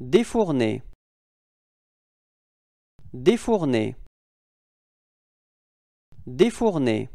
Défourner. Défourner. Défourner.